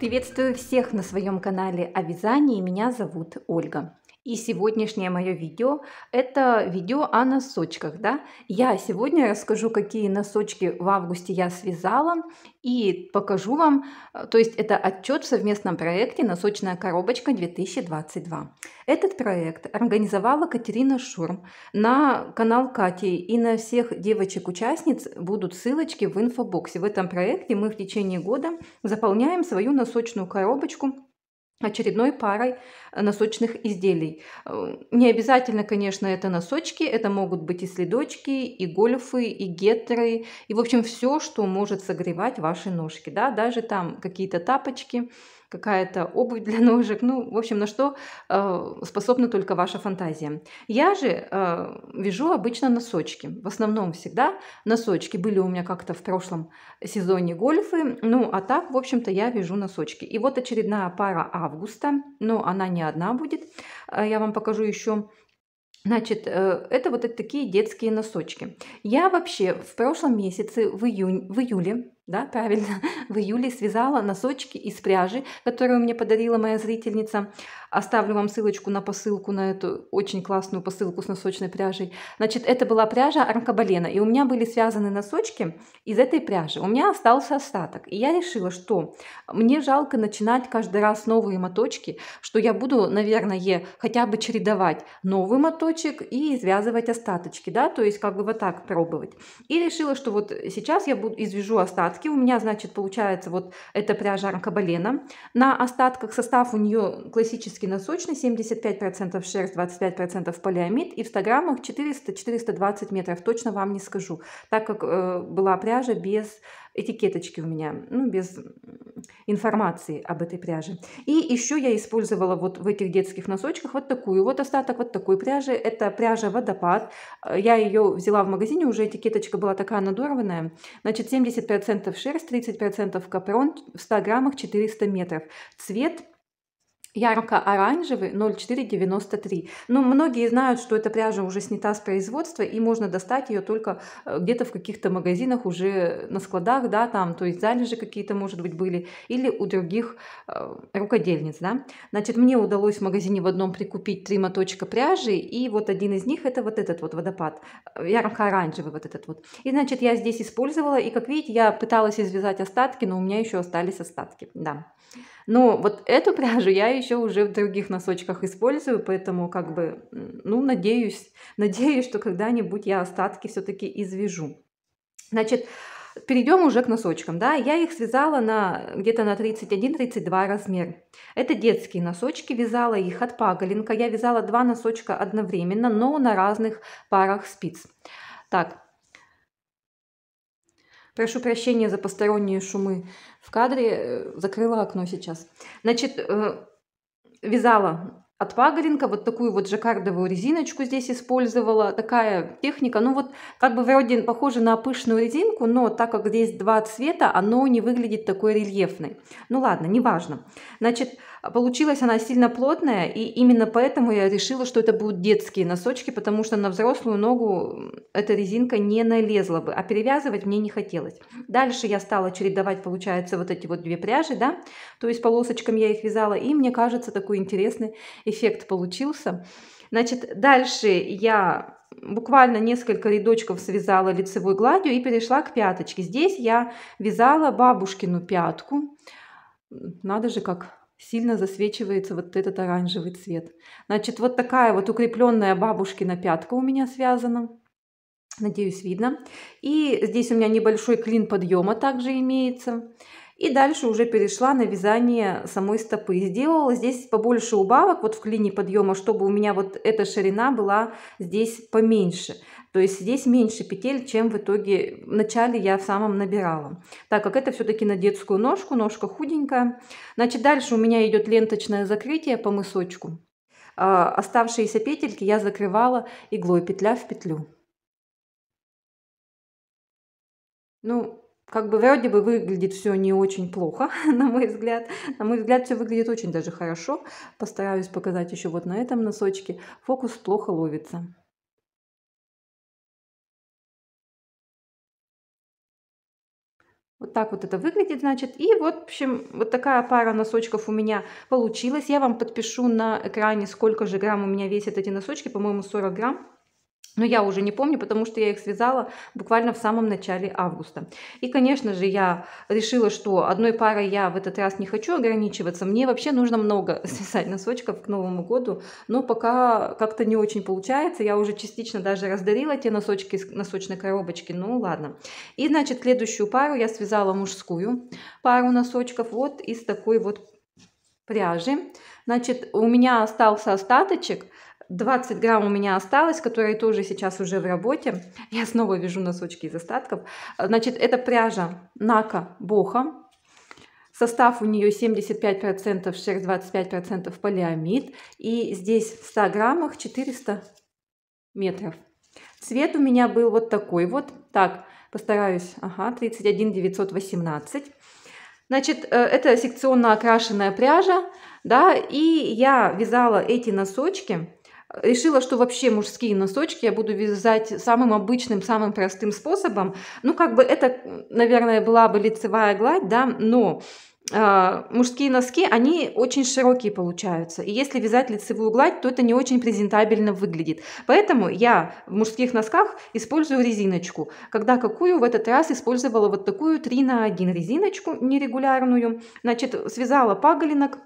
Приветствую всех на своем канале о вязании. Меня зовут Ольга. И сегодняшнее мое видео – это видео о носочках, да? Я сегодня расскажу, какие носочки в августе я связала и покажу вам, э, то есть это отчет в совместном проекте «Носочная коробочка 2022». Этот проект организовала Катерина Шурм. На канал Кати и на всех девочек-участниц будут ссылочки в инфобоксе. В этом проекте мы в течение года заполняем свою носочную коробочку – очередной парой э, носочных изделий. Э, не обязательно, конечно, это носочки, это могут быть и следочки, и гольфы, и гетеры, и, в общем, все, что может согревать ваши ножки, да, даже там какие-то тапочки – какая-то обувь для ножек, ну, в общем, на что э, способна только ваша фантазия. Я же э, вяжу обычно носочки, в основном всегда носочки. Были у меня как-то в прошлом сезоне гольфы, ну, а так, в общем-то, я вяжу носочки. И вот очередная пара августа, но ну, она не одна будет, э, я вам покажу еще Значит, э, это вот такие детские носочки. Я вообще в прошлом месяце, в, июнь, в июле, да, правильно, в июле связала носочки из пряжи, которую мне подарила моя зрительница. Оставлю вам ссылочку на посылку, на эту очень классную посылку с носочной пряжей. Значит, это была пряжа армкабалена, и у меня были связаны носочки из этой пряжи. У меня остался остаток, и я решила, что мне жалко начинать каждый раз новые моточки, что я буду, наверное, хотя бы чередовать новый моточек и связывать остаточки, да, то есть как бы вот так пробовать. И решила, что вот сейчас я буду извяжу остатки, прядки. У меня, значит, получается вот эта пряжа аркабалена. На остатках состав у нее классический носочный, 75% шерсть, 25% полиамид. И в 100 граммах 400-420 метров. Точно вам не скажу, так как э, была пряжа без этикеточки у меня, ну, без информации об этой пряже. И еще я использовала вот в этих детских носочках вот такую, вот остаток вот такой пряжи. Это пряжа «Водопад». Э, я ее взяла в магазине, уже этикеточка была такая надорванная. Значит, 70% шерсть, 30% капрон, в 100 граммах 400 метров. Цвет – ярко-оранжевый 0493. Но ну, многие знают, что эта пряжа уже снята с производства, и можно достать ее только э, где-то в каких-то магазинах уже э, на складах, да, там, то есть залежи какие-то, может быть, были, или у других э, рукодельниц, да. Значит, мне удалось в магазине в одном прикупить три моточка пряжи, и вот один из них это вот этот вот водопад, э, ярко-оранжевый вот этот вот. И, значит, я здесь использовала, и, как видите, я пыталась извязать остатки, но у меня еще остались остатки, да. Но вот эту пряжу я еще уже в других носочках использую, поэтому как бы, ну, надеюсь, надеюсь, что когда-нибудь я остатки все-таки извяжу. Значит, перейдем уже к носочкам, да, я их связала на где-то на 31-32 размер. Это детские носочки, вязала их от паголинка, я вязала два носочка одновременно, но на разных парах спиц. Так, Прошу прощения за посторонние шумы в кадре. Э, закрыла окно сейчас. Значит, э, вязала от пагоринка, вот такую вот жаккардовую резиночку здесь использовала, такая техника, ну вот как бы вроде похоже на пышную резинку, но так как здесь два цвета, оно не выглядит такой рельефной. Ну ладно, неважно. Значит, а получилась она сильно плотная, и именно поэтому я решила, что это будут детские носочки, потому что на взрослую ногу эта резинка не налезла бы, а перевязывать мне не хотелось. Дальше я стала чередовать, получается, вот эти вот две пряжи, да, то есть полосочками я их вязала, и мне кажется, такой интересный эффект получился. Значит, дальше я буквально несколько рядочков связала лицевой гладью и перешла к пяточке. Здесь я вязала бабушкину пятку. Надо же, как сильно засвечивается вот этот оранжевый цвет. Значит, вот такая вот укрепленная бабушкина пятка у меня связана. Надеюсь, видно. И здесь у меня небольшой клин подъема также имеется. И дальше уже перешла на вязание самой стопы. Сделала здесь побольше убавок вот в клине подъема, чтобы у меня вот эта ширина была здесь поменьше. То есть здесь меньше петель, чем в итоге в начале я в самом набирала. Так как это все-таки на детскую ножку, ножка худенькая. Значит, дальше у меня идет ленточное закрытие по мысочку. А оставшиеся петельки я закрывала иглой петля в петлю. Ну, как бы вроде бы выглядит все не очень плохо, на мой взгляд. На мой взгляд, все выглядит очень даже хорошо. Постараюсь показать еще вот на этом носочке. Фокус плохо ловится. Вот так вот это выглядит, значит. И вот, в общем, вот такая пара носочков у меня получилась. Я вам подпишу на экране, сколько же грамм у меня весят эти носочки. По-моему, 40 грамм но я уже не помню, потому что я их связала буквально в самом начале августа. И, конечно же, я решила, что одной парой я в этот раз не хочу ограничиваться. Мне вообще нужно много связать носочков к Новому году, но пока как-то не очень получается. Я уже частично даже раздарила те носочки из носочной коробочки, ну ладно. И, значит, следующую пару я связала мужскую пару носочков вот из такой вот пряжи. Значит, у меня остался остаточек – 20 грамм у меня осталось, которые тоже сейчас уже в работе. Я снова вяжу носочки из остатков. Значит, это пряжа Нака Боха. Состав у нее 75% шерсть, 25% полиамид. И здесь в 100 граммах 400 метров. Цвет у меня был вот такой вот. Так, постараюсь. Ага, 31 918. Значит, э, это секционно окрашенная пряжа, да, и я вязала эти носочки Решила, что вообще мужские носочки я буду вязать самым обычным, самым простым способом. Ну, как бы это, наверное, была бы лицевая гладь, да, но а, мужские носки, они очень широкие получаются. И если вязать лицевую гладь, то это не очень презентабельно выглядит. Поэтому я в мужских носках использую резиночку. Когда какую, в этот раз использовала вот такую 3 на 1 резиночку нерегулярную. Значит, связала паголинок,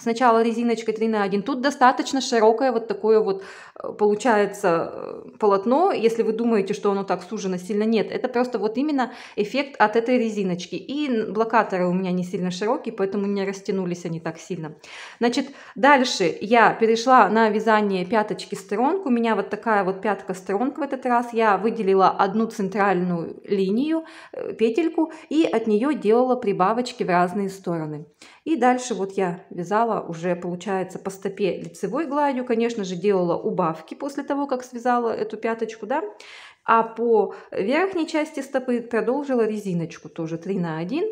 Сначала резиночкой 3 на 1. Тут достаточно широкое вот такое вот э, получается э, полотно. Если вы думаете, что оно так сужено сильно, нет. Это просто вот именно эффект от этой резиночки. И блокаторы у меня не сильно широкие, поэтому не растянулись они так сильно. Значит, дальше я перешла на вязание пяточки сторонок. У меня вот такая вот пятка сторонок в этот раз. Я выделила одну центральную линию, э, петельку, и от нее делала прибавочки в разные стороны. И дальше вот я вязала вязала уже, получается, по стопе лицевой гладью. Конечно же, делала убавки после того, как связала эту пяточку, да. А по верхней части стопы продолжила резиночку тоже 3 на 1.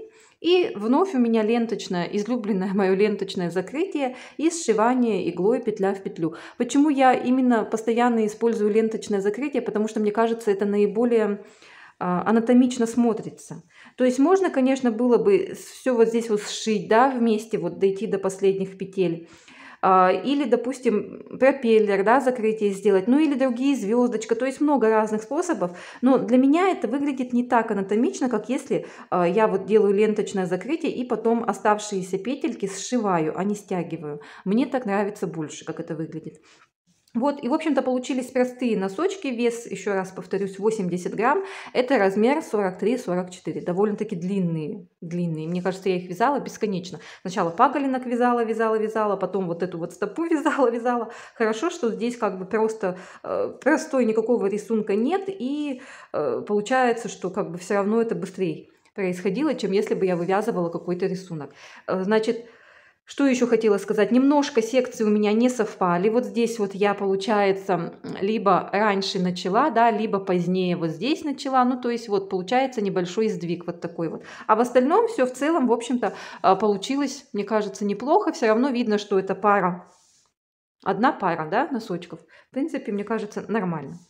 И вновь у меня ленточное, излюбленное мое ленточное закрытие и сшивание иглой петля в петлю. Почему я именно постоянно использую ленточное закрытие? Потому что мне кажется, это наиболее а, анатомично смотрится. То есть можно, конечно, было бы все вот здесь вот сшить, да, вместе вот дойти до последних петель. А, или, допустим, пропеллер, да, закрытие сделать, ну или другие звездочка, то есть много разных способов. Но для меня это выглядит не так анатомично, как если а, я вот делаю ленточное закрытие и потом оставшиеся петельки сшиваю, а не стягиваю. Мне так нравится больше, как это выглядит. Вот, и, в общем-то, получились простые носочки. Вес, еще раз повторюсь, 80 грамм. Это размер 43-44. Довольно-таки длинные, длинные. Мне кажется, я их вязала бесконечно. Сначала паголинок вязала, вязала, вязала. Потом вот эту вот стопу вязала, вязала. Хорошо, что здесь как бы просто э, простой никакого рисунка нет. И э, получается, что как бы все равно это быстрее происходило, чем если бы я вывязывала какой-то рисунок. Э, значит, что еще хотела сказать? Немножко секции у меня не совпали. Вот здесь вот я, получается, либо раньше начала, да, либо позднее вот здесь начала. Ну, то есть вот получается небольшой сдвиг вот такой вот. А в остальном все в целом, в общем-то, а, получилось, мне кажется, неплохо. Все равно видно, что это пара, одна пара, да, носочков. В принципе, мне кажется, нормально.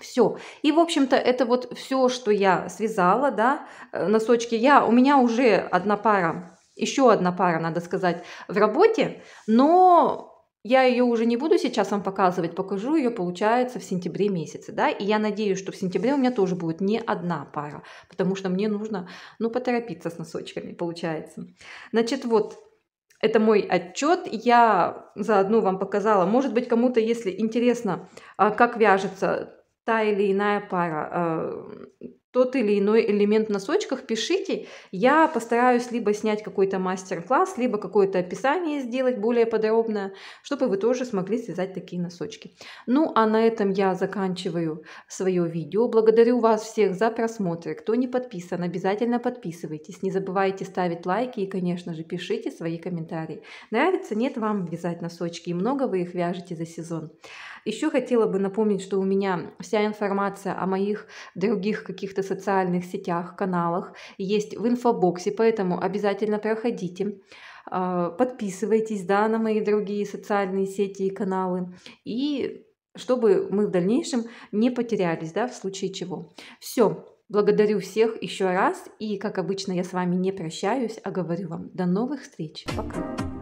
Все. И, в общем-то, это вот все, что я связала, да, э, носочки. Я, у меня уже одна пара еще одна пара, надо сказать, в работе, но я ее уже не буду сейчас вам показывать, покажу ее, получается, в сентябре месяце, да, и я надеюсь, что в сентябре у меня тоже будет не одна пара, потому что мне нужно, ну, поторопиться с носочками, получается. Значит, вот, это мой отчет, я заодно вам показала, может быть, кому-то, если интересно, а, как вяжется та или иная пара, э, тот или иной элемент в носочках, пишите. Я постараюсь либо снять какой-то мастер-класс, либо какое-то описание сделать более подробное, чтобы вы тоже смогли связать такие носочки. Ну, а на этом я заканчиваю свое видео. Благодарю вас всех за просмотр. Кто не подписан, обязательно подписывайтесь. Не забывайте ставить лайки и, конечно же, пишите свои комментарии. Нравится, нет вам вязать носочки, и много вы их вяжете за сезон. Еще хотела бы напомнить, что у меня вся вся информация о моих других каких-то социальных сетях, каналах есть в инфобоксе, поэтому обязательно проходите а, подписывайтесь да, на мои другие социальные сети и каналы. И чтобы мы в дальнейшем не потерялись, да, в случае чего. Все, благодарю всех еще раз. И, как обычно, я с вами не прощаюсь, а говорю вам до новых встреч. Пока.